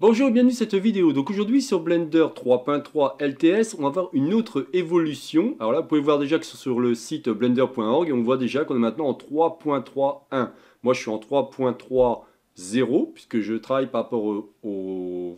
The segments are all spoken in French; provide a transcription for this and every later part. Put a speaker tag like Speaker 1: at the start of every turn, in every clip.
Speaker 1: Bonjour et bienvenue dans cette vidéo. Donc aujourd'hui sur Blender 3.3 LTS, on va voir une autre évolution. Alors là, vous pouvez voir déjà que sur le site blender.org, on voit déjà qu'on est maintenant en 3.3.1. Moi, je suis en 3.3.0 puisque je travaille par rapport aux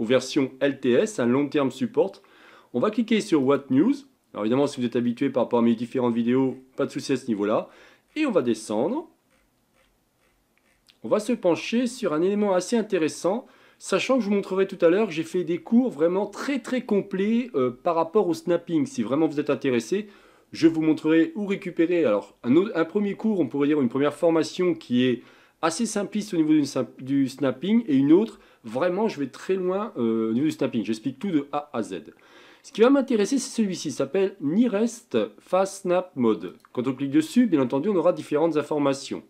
Speaker 1: versions LTS, un long terme support. On va cliquer sur What News. Alors évidemment, si vous êtes habitué par rapport à mes différentes vidéos, pas de souci à ce niveau-là. Et on va descendre. On va se pencher sur un élément assez intéressant Sachant que je vous montrerai tout à l'heure, j'ai fait des cours vraiment très très complets euh, par rapport au snapping. Si vraiment vous êtes intéressé, je vous montrerai où récupérer. Alors, un, premier cours, on pourrait dire une première formation qui est assez simpliste au niveau du, snapping et une autre, vraiment, je vais très loin euh, au niveau du snapping. J'explique tout de A à Z. Ce qui va m'intéresser, c'est celui-ci. Il s'appelle Nirest Fast Snap Mode. Quand on clique dessus, bien entendu, on aura différentes informations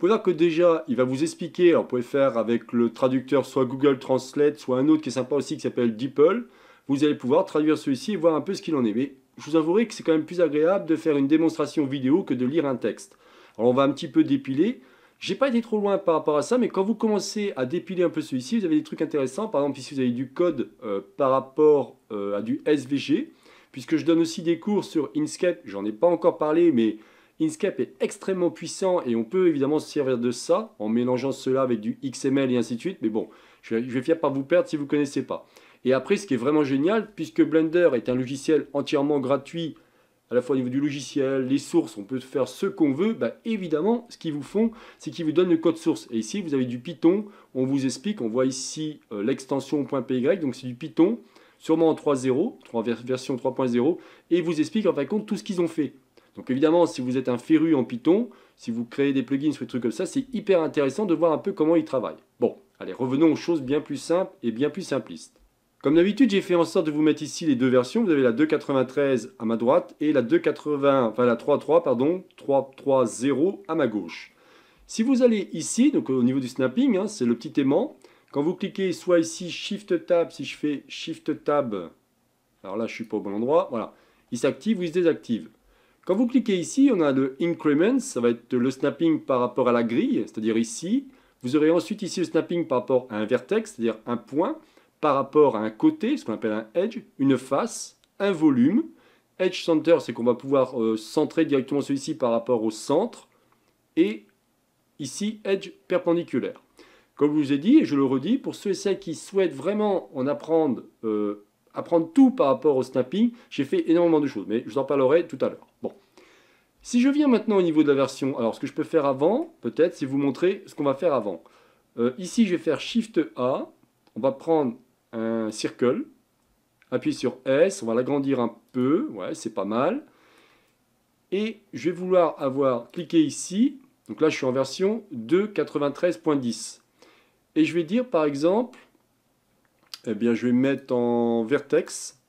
Speaker 1: pouvez voir que déjà, il va vous expliquer, alors vous pouvez faire avec le traducteur soit Google Translate, soit un autre qui est sympa aussi qui s'appelle DeepL, vous allez pouvoir traduire celui-ci et voir un peu ce qu'il en est. Mais je vous avouerai que c'est quand même plus agréable de faire une démonstration vidéo que de lire un texte. Alors on va un petit peu dépiler. J'ai pas été trop loin par rapport à ça, mais quand vous commencez à dépiler un peu celui-ci, vous avez des trucs intéressants. Par exemple, ici vous avez du code euh, par rapport euh, à du SVG, puisque je donne aussi des cours sur Inkscape. J'en ai pas encore parlé, mais Inkscape est extrêmement puissant et on peut évidemment se servir de ça en mélangeant cela avec du XML et ainsi de suite. Mais bon, je vais faire par vous perdre si vous ne connaissez pas. Et après, ce qui est vraiment génial, puisque Blender est un logiciel entièrement gratuit, à la fois au niveau du logiciel, les sources, on peut faire ce qu'on veut, bah évidemment, ce qu'ils vous font, c'est qu'ils vous donnent le code source. Et ici, vous avez du Python, on vous explique, on voit ici euh, l'extension .py, donc c'est du Python, sûrement en 3.0, version 3.0, et ils vous expliquent en fin de compte tout ce qu'ils ont fait. Donc évidemment, si vous êtes un féru en Python, si vous créez des plugins ou des trucs comme ça, c'est hyper intéressant de voir un peu comment ils travaillent. Bon, allez, revenons aux choses bien plus simples et bien plus simplistes. Comme d'habitude, j'ai fait en sorte de vous mettre ici les deux versions. Vous avez la 2.93 à ma droite et la 2.80, enfin la 3.3, pardon, 3.3.0 à ma gauche. Si vous allez ici, donc au niveau du snapping, hein, c'est le petit aimant. Quand vous cliquez soit ici Shift Tab, si je fais Shift Tab, alors là je suis pas au bon endroit, voilà, il s'active ou il se désactive. Quand vous cliquez ici, on a le Increment, ça va être le snapping par rapport à la grille, c'est-à-dire ici. Vous aurez ensuite ici le snapping par rapport à un vertex, c'est-à-dire un point, par rapport à un côté, ce qu'on appelle un edge, une face, un volume. Edge center, c'est qu'on va pouvoir euh, centrer directement celui-ci par rapport au centre. Et ici, edge perpendiculaire. Comme je vous ai dit, et je le redis, pour ceux et celles qui souhaitent vraiment en apprendre, euh, apprendre tout par rapport au snapping, j'ai fait énormément de choses, mais je vous en parlerai tout à l'heure. Bon. Si je viens maintenant au niveau de la version, alors ce que je peux faire avant, peut-être, c'est vous montrer ce qu'on va faire avant. Euh, ici, je vais faire Shift A, on va prendre un circle, appuyer sur S, on va l'agrandir un peu, ouais, c'est pas mal. Et je vais vouloir avoir cliqué ici, donc là je suis en version 2.93.10. Et je vais dire par exemple, eh bien je vais mettre en vertex,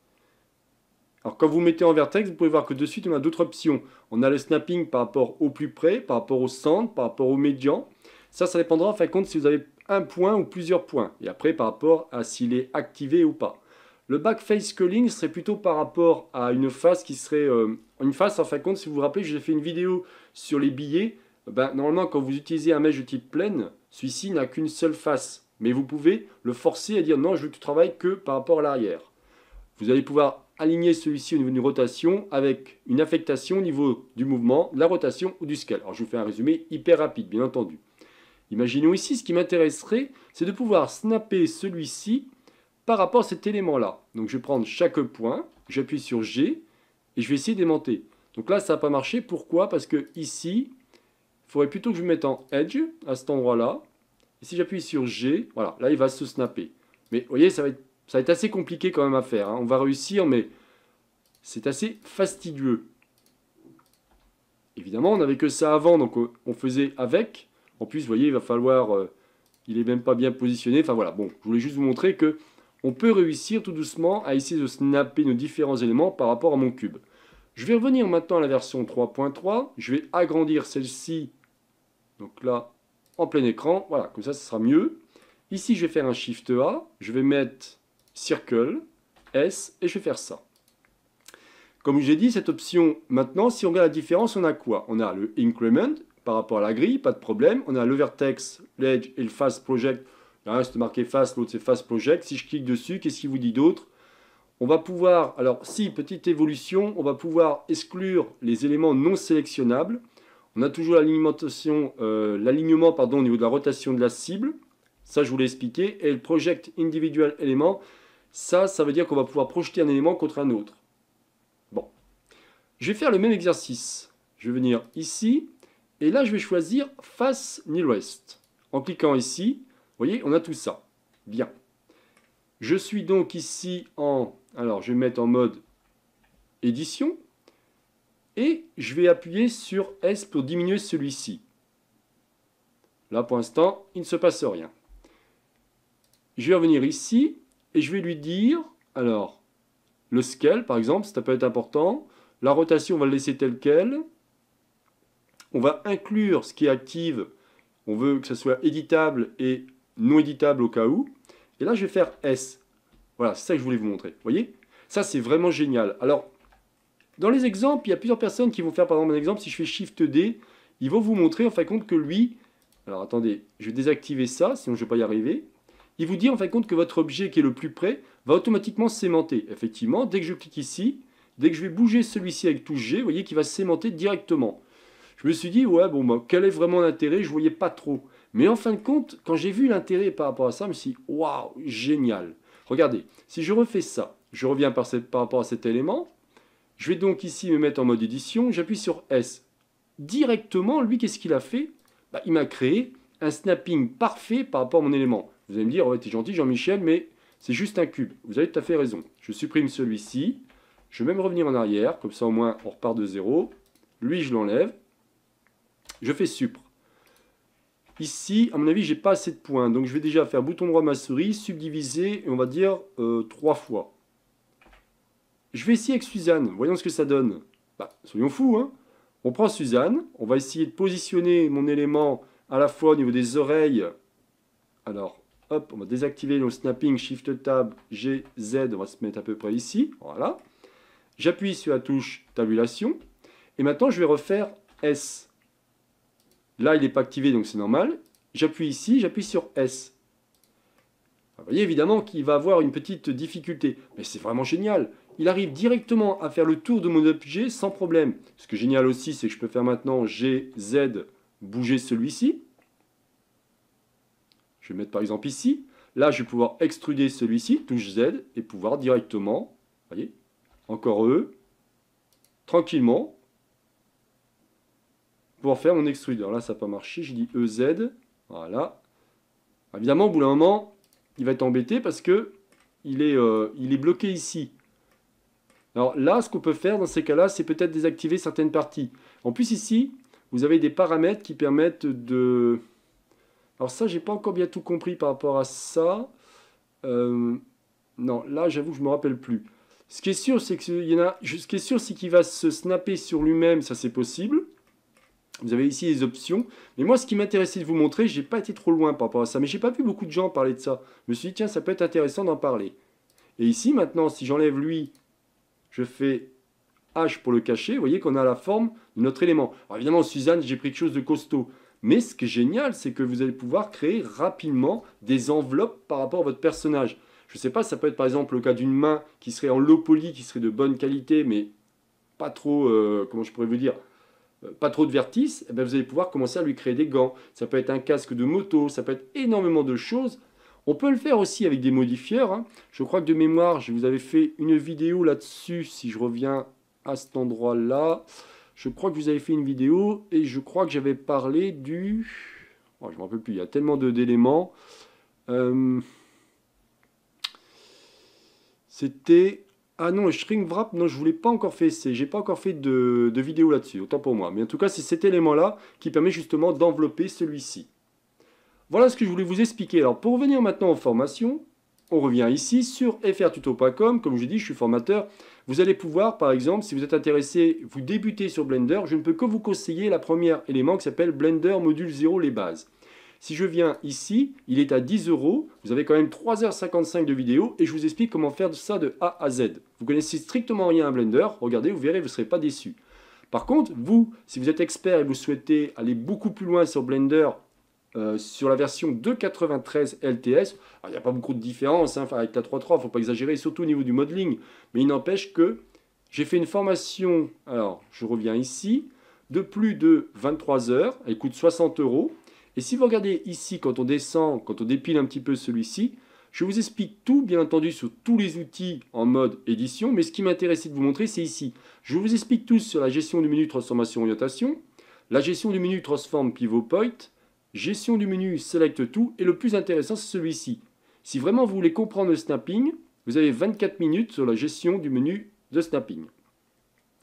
Speaker 1: alors quand vous mettez en vertex, vous pouvez voir que de suite, on a d'autres options. On a le snapping par rapport au plus près, par rapport au centre, par rapport au médian. Ça, ça dépendra en fin de compte si vous avez un point ou plusieurs points. Et après, par rapport à s'il est activé ou pas. Le face culling serait plutôt par rapport à une face qui serait... Euh, une face, en fin de compte, si vous vous rappelez, j'ai fait une vidéo sur les billets. Ben, normalement, quand vous utilisez un mèche de type pleine, celui-ci n'a qu'une seule face. Mais vous pouvez le forcer à dire non, je veux que tu travailles que par rapport à l'arrière. Vous allez pouvoir aligner celui-ci au niveau d'une rotation avec une affectation au niveau du mouvement, de la rotation ou du scale. Alors je vous fais un résumé hyper rapide, bien entendu. Imaginons ici, ce qui m'intéresserait, c'est de pouvoir snapper celui-ci par rapport à cet élément-là. Donc je vais prendre chaque point, j'appuie sur G, et je vais essayer d'aimanter. Donc là, ça n'a pas marché. Pourquoi Parce que ici, il faudrait plutôt que je me mette en Edge, à cet endroit-là. Et si j'appuie sur G, voilà, là, il va se snapper. Mais vous voyez, ça va être ça va être assez compliqué quand même à faire. Hein. On va réussir, mais c'est assez fastidieux. Évidemment, on n'avait que ça avant, donc on faisait avec. En plus, vous voyez, il va falloir... Euh, il n'est même pas bien positionné. Enfin voilà, bon, je voulais juste vous montrer que on peut réussir tout doucement à essayer de snapper nos différents éléments par rapport à mon cube. Je vais revenir maintenant à la version 3.3. Je vais agrandir celle-ci, donc là, en plein écran. Voilà, comme ça, ce sera mieux. Ici, je vais faire un Shift A. Je vais mettre circle, S, et je vais faire ça. Comme j'ai dit, cette option, maintenant, si on regarde la différence, on a quoi On a le increment par rapport à la grille, pas de problème. On a le vertex, l'edge et le fast project. L'un c'est marqué fast, l'autre c'est fast project. Si je clique dessus, qu'est-ce qui vous dit d'autre On va pouvoir, alors si, petite évolution, on va pouvoir exclure les éléments non sélectionnables. On a toujours euh, l'alignement au niveau de la rotation de la cible. Ça, je vous l'ai expliqué. Et le project individual Element... Ça, ça veut dire qu'on va pouvoir projeter un élément contre un autre. Bon. Je vais faire le même exercice. Je vais venir ici, et là, je vais choisir face l'ouest En cliquant ici, vous voyez, on a tout ça. Bien. Je suis donc ici en... Alors, je vais mettre en mode édition. Et je vais appuyer sur S pour diminuer celui-ci. Là, pour l'instant, il ne se passe rien. Je vais revenir ici et je vais lui dire, alors, le scale par exemple, ça peut être important, la rotation on va le laisser tel quel, on va inclure ce qui est active, on veut que ça soit éditable et non éditable au cas où, et là je vais faire S. Voilà, c'est ça que je voulais vous montrer, vous voyez Ça c'est vraiment génial. Alors, dans les exemples, il y a plusieurs personnes qui vont faire par exemple un exemple, si je fais Shift D, ils vont vous montrer en fin de compte que lui, alors attendez, je vais désactiver ça, sinon je ne vais pas y arriver, il vous dit en fin de compte que votre objet qui est le plus près va automatiquement s'aimanter. Effectivement, dès que je clique ici, dès que je vais bouger celui-ci avec touche G, vous voyez qu'il va s'aimanter directement. Je me suis dit, ouais, bon, bah, quel est vraiment l'intérêt Je ne voyais pas trop. Mais en fin de compte, quand j'ai vu l'intérêt par rapport à ça, je me suis dit, waouh, génial. Regardez, si je refais ça, je reviens par, rapport à cet élément, je vais donc ici me mettre en mode édition, j'appuie sur S. Directement, lui, qu'est-ce qu'il a fait bah, Il m'a créé un snapping parfait par rapport à mon élément. Vous allez me dire, ouais, oh, t'es gentil Jean-Michel, mais c'est juste un cube. Vous avez tout à fait raison. Je supprime celui-ci. Je vais même revenir en arrière, comme ça au moins on repart de zéro. Lui, je l'enlève. Je fais supr. Ici, à mon avis, j'ai pas assez de points. Donc je vais déjà faire bouton droit ma souris, subdiviser, et on va dire euh, trois fois. Je vais essayer avec Suzanne, voyons ce que ça donne. Bah, soyons fous, hein. On prend Suzanne, on va essayer de positionner mon élément à la fois au niveau des oreilles. Alors, Hop, on va désactiver le snapping, Shift Tab, G, Z, on va se mettre à peu près ici. Voilà. J'appuie sur la touche tabulation. Et maintenant, je vais refaire S. Là, il n'est pas activé, donc c'est normal. J'appuie ici, j'appuie sur S. Vous voyez évidemment qu'il va avoir une petite difficulté, mais c'est vraiment génial. Il arrive directement à faire le tour de mon objet sans problème. Ce qui est génial aussi, c'est que je peux faire maintenant G, Z, bouger celui-ci. Je vais mettre par exemple ici. Là, je vais pouvoir extruder celui-ci, touche Z, et pouvoir directement, voyez, encore E, tranquillement, pouvoir faire mon extrudeur. Là, ça n'a pas marché, je dis EZ, voilà. Évidemment, au bout d'un moment, il va être embêté parce que il est, euh, il est bloqué ici. Alors là, ce qu'on peut faire dans ces cas-là, c'est peut-être désactiver certaines parties. En plus, ici, vous avez des paramètres qui permettent de alors ça, j'ai pas encore bien tout compris par rapport à ça. Euh, non, là, j'avoue que je me rappelle plus. Ce qui est sûr, c'est qu'il Ce sûr, va se snapper sur lui-même. Ça, c'est possible. Vous avez ici les options. Mais moi, ce qui m'intéressait de vous montrer, j'ai pas été trop loin par rapport à ça. Mais j'ai pas vu beaucoup de gens parler de ça. Je me suis dit, tiens, ça peut être intéressant d'en parler. Et ici, maintenant, si j'enlève lui, je fais H pour le cacher. Vous voyez qu'on a la forme de notre élément. Alors évidemment, Suzanne, j'ai pris quelque chose de costaud. Mais ce qui est génial, c'est que vous allez pouvoir créer rapidement des enveloppes par rapport à votre personnage. Je ne sais pas, ça peut être par exemple le cas d'une main qui serait en low poly, qui serait de bonne qualité, mais pas trop, euh, comment je pourrais vous dire, euh, pas trop de vertices, eh ben, vous allez pouvoir commencer à lui créer des gants. Ça peut être un casque de moto, ça peut être énormément de choses. On peut le faire aussi avec des modifieurs. Hein. Je crois que de mémoire, je vous avais fait une vidéo là-dessus, si je reviens à cet endroit-là je crois que vous avez fait une vidéo et je crois que j'avais parlé du... Oh, je ne me rappelle plus, il y a tellement d'éléments. Euh, c'était... Ah non, shrink wrap, non, je ne voulais pas encore fait, j'ai pas encore fait de, de vidéo là-dessus, autant pour moi. Mais en tout cas, c'est cet élément-là qui permet justement d'envelopper celui-ci. Voilà ce que je voulais vous expliquer. Alors, pour revenir maintenant aux formations, on revient ici sur frtuto.com. Comme je dit, je suis formateur. Vous allez pouvoir, par exemple, si vous êtes intéressé, vous débutez sur Blender, je ne peux que vous conseiller la première élément qui s'appelle Blender Module 0, les bases. Si je viens ici, il est à 10 euros, vous avez quand même 3h55 de vidéo et je vous explique comment faire ça de A à Z. Vous connaissez strictement rien à Blender, regardez, vous verrez, vous ne serez pas déçu. Par contre, vous, si vous êtes expert et vous souhaitez aller beaucoup plus loin sur Blender euh, sur la version 2.93 LTS, il n'y a pas beaucoup de différence hein, avec la 3.3, il ne faut pas exagérer, surtout au niveau du modeling, mais il n'empêche que j'ai fait une formation, alors je reviens ici, de plus de 23 heures, elle coûte 60 euros, et si vous regardez ici, quand on descend, quand on dépile un petit peu celui-ci, je vous explique tout, bien entendu, sur tous les outils en mode édition, mais ce qui m'intéressait de vous montrer, c'est ici. Je vous explique tout sur la gestion du menu transformation orientation, la gestion du menu transform pivot point, Gestion du menu, Select tout. Et le plus intéressant, c'est celui-ci. Si vraiment vous voulez comprendre le snapping, vous avez 24 minutes sur la gestion du menu de snapping.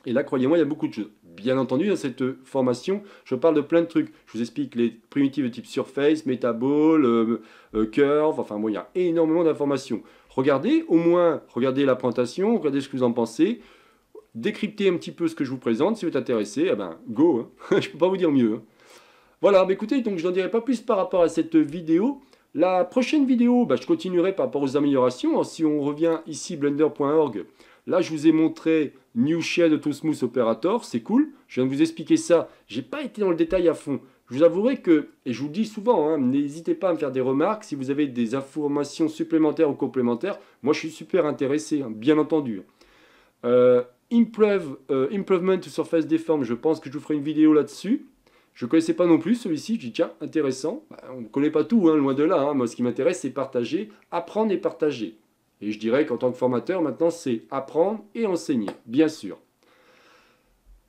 Speaker 1: Et là, croyez-moi, il y a beaucoup de choses. Bien entendu, dans cette formation, je parle de plein de trucs. Je vous explique les primitives de type surface, metaball, euh, euh, curve, enfin bon, il y a énormément d'informations. Regardez, au moins, regardez la présentation, regardez ce que vous en pensez, décryptez un petit peu ce que je vous présente. Si vous êtes intéressé, eh ben, go, hein. je ne peux pas vous dire mieux. Hein. Voilà, écoutez, donc je n'en dirai pas plus par rapport à cette vidéo. La prochaine vidéo, bah, je continuerai par rapport aux améliorations. Hein, si on revient ici, blender.org, là je vous ai montré New Shade Autosmooth Operator, c'est cool. Je viens de vous expliquer ça, Je n'ai pas été dans le détail à fond. Je vous avouerai que, et je vous le dis souvent, hein, n'hésitez pas à me faire des remarques si vous avez des informations supplémentaires ou complémentaires. Moi, je suis super intéressé, hein, bien entendu. Euh, improve, euh, improvement to Surface Deform, je pense que je vous ferai une vidéo là-dessus. Je ne connaissais pas non plus celui-ci, je dis tiens, intéressant. Bah, on ne connaît pas tout, hein, loin de là. Hein. Moi, ce qui m'intéresse, c'est partager, apprendre et partager. Et je dirais qu'en tant que formateur, maintenant, c'est apprendre et enseigner, bien sûr.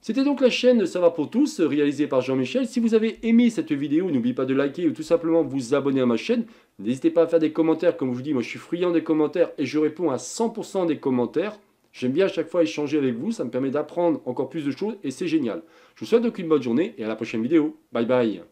Speaker 1: C'était donc la chaîne Ça va pour tous, réalisée par Jean-Michel. Si vous avez aimé cette vidéo, n'oubliez pas de liker ou tout simplement vous abonner à ma chaîne. N'hésitez pas à faire des commentaires, comme je vous dis, moi je suis friand des commentaires et je réponds à 100% des commentaires. J'aime bien à chaque fois échanger avec vous, ça me permet d'apprendre encore plus de choses et c'est génial. Je vous souhaite donc une bonne journée et à la prochaine vidéo. Bye bye